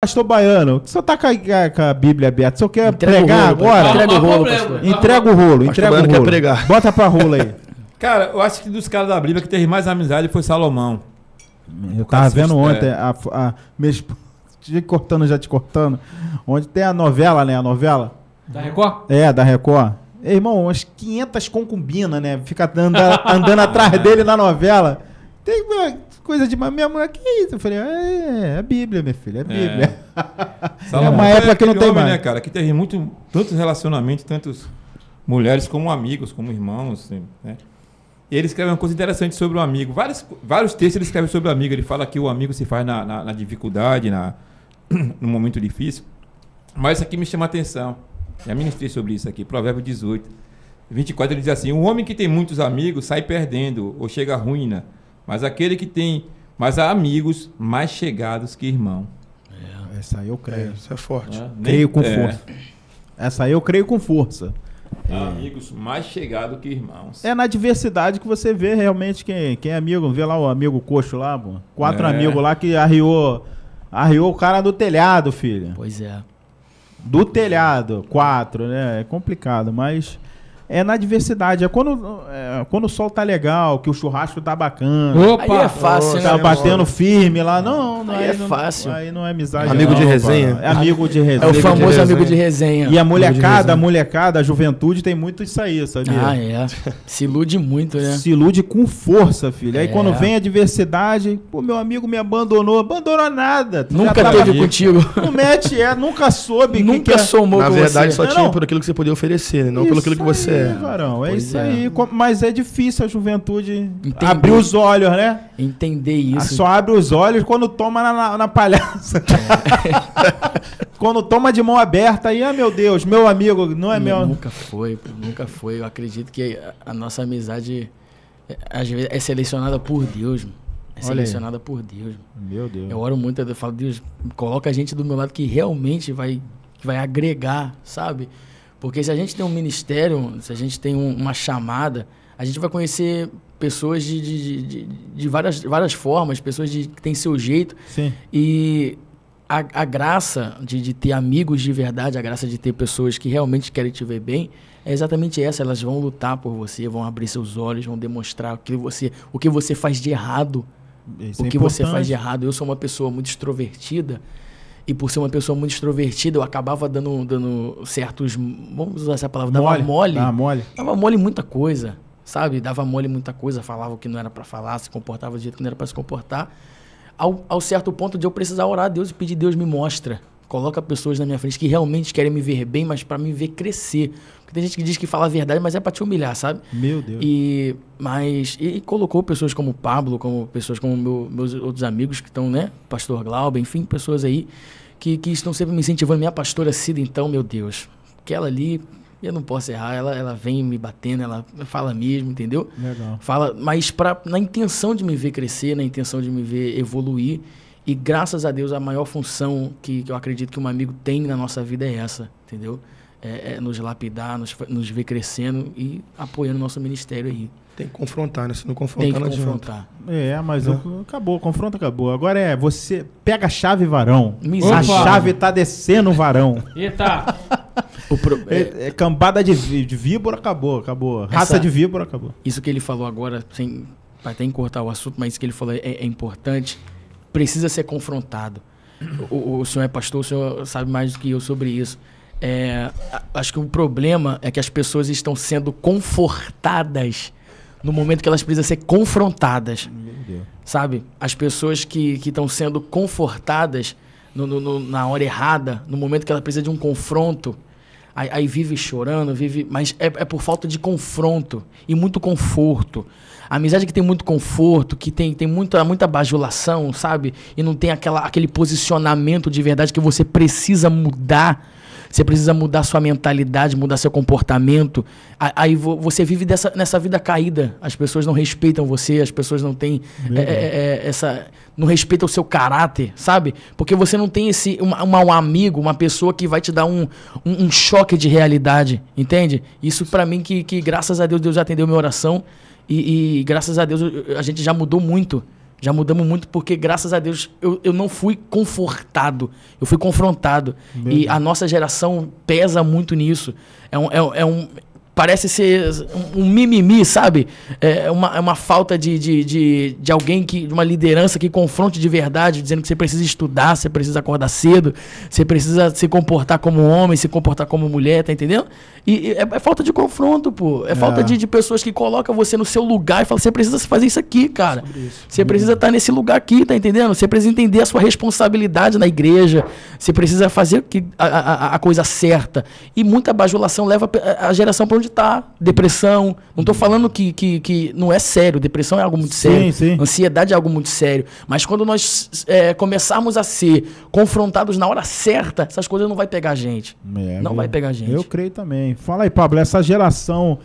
pastor baiano, que só tá com a, com a Bíblia aberta, só quer entrega pregar rolo, agora? Entrega o rolo, pastor. Entrega o rolo, entrega o rolo. pregar. Bota pra rola aí. cara, eu acho que dos caras da Bíblia que teve mais amizade foi Salomão. Eu tava vendo ontem, é. a, a, mesmo, te cortando, já te cortando, onde tem a novela, né? A novela. Da Record? É, da Record. Irmão, umas 500 concubinas, né? Fica andando, andando atrás dele na novela. Tem coisa de. Minha mãe, que é isso? Eu falei, ah, é, é a Bíblia, minha filha, é a é. Bíblia. É, é uma época que não tem homem, né, mais. né, cara? Que tem muito, tantos relacionamentos, tantos mulheres como amigos, como irmãos, assim, né? E ele escreve uma coisa interessante sobre o amigo. Vários, vários textos ele escreve sobre o amigo. Ele fala que o amigo se faz na, na, na dificuldade, na, no momento difícil. Mas isso aqui me chama a atenção. Já ministrei sobre isso aqui. Provérbio 18, 24, ele diz assim: O homem que tem muitos amigos sai perdendo ou chega à ruína mas aquele que tem mais amigos mais chegados que irmão. É. Essa aí eu creio. É, isso é forte. É, creio nem, com é. força. Essa aí eu creio com força. É. Amigos mais chegados que irmãos. É na diversidade que você vê realmente quem, quem é amigo. Vê lá o amigo coxo lá, pô. Quatro é. amigos lá que arriou, arriou o cara do telhado, filho. Pois é. Do telhado, quatro, né? É complicado, mas é na diversidade. É quando, é quando o sol tá legal, que o churrasco tá bacana. Opa! Aí é fácil, tá né? Tá batendo firme lá. Não, não aí, aí é não, fácil. Aí não é amizade. Amigo não, de resenha. Pá. É amigo de resenha. É o famoso de amigo de resenha. E a molecada, a molecada, a juventude tem muito isso aí, sabia? Ah, é. Se ilude muito, né? Se ilude com força, filho. Aí é. quando vem a diversidade, pô, meu amigo me abandonou. Abandonou nada. Tu nunca tava teve contigo. Não mete é, nunca soube. Nunca que que é. somou Na verdade, você. só não, tinha por aquilo que você podia oferecer, né? não isso pelo aquilo que você é. aí, Varão. É pois isso é. aí. Mas é difícil a juventude Entender. abrir os olhos, né? Entender ah, isso. Só abre os olhos quando toma na, na, na palhaça. É. quando toma de mão aberta, aí, ah, meu Deus, meu amigo, não é meu. Nunca foi, nunca foi. Eu acredito que a nossa amizade é, às vezes é selecionada por Deus. Mano. É selecionada por Deus. Mano. Meu Deus. Eu oro muito, eu falo, Deus, coloca a gente do meu lado que realmente vai, que vai agregar, sabe? Porque se a gente tem um ministério, se a gente tem um, uma chamada, a gente vai conhecer pessoas de, de, de, de, várias, várias formas, pessoas de, que têm seu jeito. Sim. E a, a graça de, de ter amigos de verdade, a graça de ter pessoas que realmente querem te ver bem, é exatamente essa. Elas vão lutar por você, vão abrir seus olhos, vão demonstrar o que você, o que você faz de errado. Isso o é que você faz de errado. Eu sou uma pessoa muito extrovertida. E por ser uma pessoa muito extrovertida, eu acabava dando, dando certos. Vamos usar essa palavra, dava mole. mole. Dava mole. Dava mole muita coisa, sabe? Dava mole muita coisa, falava o que não era para falar, se comportava do jeito que não era para se comportar. Ao, ao certo ponto de eu precisar orar a Deus e pedir: Deus me mostra. Coloca pessoas na minha frente que realmente querem me ver bem, mas para me ver crescer. Porque tem gente que diz que fala a verdade, mas é para te humilhar, sabe? Meu Deus. E mas e colocou pessoas como Pablo, como pessoas como meu, meus outros amigos que estão, né? Pastor Glauber, enfim, pessoas aí que, que estão sempre me incentivando. Minha pastora Cida, então, meu Deus, ela ali eu não posso errar, ela, ela vem me batendo, ela fala mesmo, entendeu? Legal. Fala, mas para na intenção de me ver crescer, na intenção de me ver evoluir. E graças a Deus, a maior função que, que eu acredito que um amigo tem na nossa vida é essa, entendeu? É, é, nos lapidar, nos, nos ver crescendo e apoiando o nosso ministério aí. Tem que confrontar, né? Se não confrontar, Tem que não confrontar. É, mas é. Né? Eu, acabou, confronto acabou. Agora é, você pega a chave varão. Misericórdia. A chave tá descendo varão. Eita! o pro, é, é, é cambada de, de víbora acabou, acabou. Raça essa, de víbora acabou. Isso que ele falou agora, sem até encurtar o assunto, mas isso que ele falou é, é importante precisa ser confrontado. O, o, senhor é pastor, o senhor sabe mais do que eu sobre isso. É, acho que o problema é que as pessoas estão sendo confortadas no momento que elas precisam ser confrontadas. Sabe? As pessoas que estão sendo confortadas no, no, no, na hora errada, no momento que ela precisa de um confronto, aí, aí vive chorando, vive. Mas é, é por falta de confronto e muito conforto. Amizade que tem muito conforto, que tem, tem muita, muita bajulação, sabe? E não tem aquela, aquele posicionamento de verdade que você precisa mudar. Você precisa mudar sua mentalidade, mudar seu comportamento. Aí você vive dessa, nessa vida caída. As pessoas não respeitam você, as pessoas não têm é, é, é, essa. não respeitam o seu caráter, sabe? Porque você não tem esse um, um amigo, uma pessoa que vai te dar um, um, um choque de realidade, entende? Isso para mim que, que, graças a Deus, Deus já atendeu minha oração. E, e graças a Deus a gente já mudou muito. Já mudamos muito porque, graças a Deus, eu, eu não fui confortado, eu fui confrontado. e a nossa geração pesa muito nisso. É um, é, é um, parece ser um, um mimimi, sabe? É, é uma, é uma falta de, de, de, de, alguém que. de uma liderança que confronte de verdade, dizendo que você precisa estudar, você precisa acordar cedo, você precisa se comportar como homem, se comportar como mulher, tá entendendo? E, e é, é, falta de confronto, pô. É, é. falta de, de, pessoas que colocam você no seu lugar e falam, você precisa fazer isso aqui, cara. Você precisa estar tá nesse lugar aqui, tá entendendo? Você precisa entender a sua responsabilidade na igreja. Você precisa fazer a, a, a coisa certa. E muita bajulação leva a geração para onde pode estar. Tá. Depressão. Não estou falando que, que, que não é sério. Depressão é algo muito sim, sério. Sim. Ansiedade é algo muito sério. Mas quando nós é, começarmos a ser confrontados na hora certa, essas coisas não vai pegar a gente. É, não eu, vai pegar a gente. Eu creio também. Fala aí, Pablo, essa geração